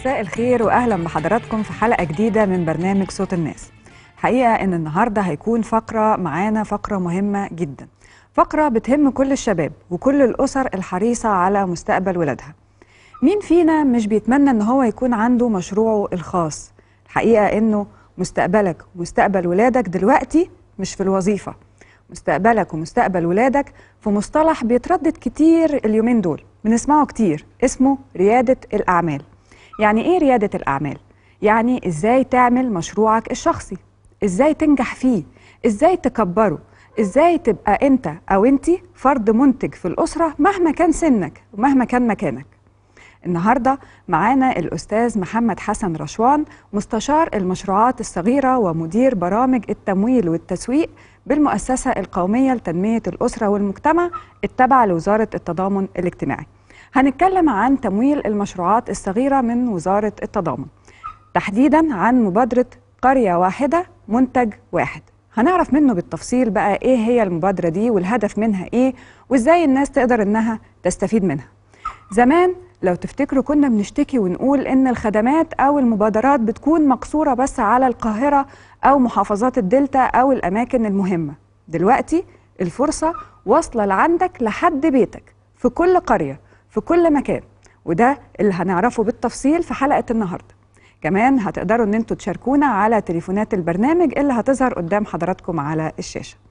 مساء الخير واهلا بحضراتكم في حلقه جديده من برنامج صوت الناس حقيقه ان النهارده هيكون فقره معانا فقره مهمه جدا فقره بتهم كل الشباب وكل الاسر الحريصه على مستقبل ولادها مين فينا مش بيتمنى ان هو يكون عنده مشروعه الخاص الحقيقه انه مستقبلك ومستقبل ولادك دلوقتي مش في الوظيفه مستقبلك ومستقبل ولادك في مصطلح بيتردد كتير اليومين دول بنسمعه كتير اسمه ريادة الأعمال يعني إيه ريادة الأعمال؟ يعني إزاي تعمل مشروعك الشخصي إزاي تنجح فيه إزاي تكبره إزاي تبقى أنت أو أنت فرد منتج في الأسرة مهما كان سنك ومهما كان مكانك النهاردة معانا الأستاذ محمد حسن رشوان مستشار المشروعات الصغيرة ومدير برامج التمويل والتسويق بالمؤسسة القومية لتنمية الأسرة والمجتمع التابعة لوزارة التضامن الاجتماعي هنتكلم عن تمويل المشروعات الصغيرة من وزارة التضامن تحديدا عن مبادرة قرية واحدة منتج واحد هنعرف منه بالتفصيل بقى ايه هي المبادرة دي والهدف منها ايه وازاي الناس تقدر انها تستفيد منها زمان لو تفتكروا كنا بنشتكي ونقول ان الخدمات او المبادرات بتكون مقصورة بس على القاهرة او محافظات الدلتا او الاماكن المهمة دلوقتي الفرصة واصلة لعندك لحد بيتك في كل قرية في كل مكان وده اللي هنعرفه بالتفصيل في حلقة النهاردة كمان هتقدروا ان انتوا تشاركونا على تليفونات البرنامج اللي هتظهر قدام حضراتكم على الشاشة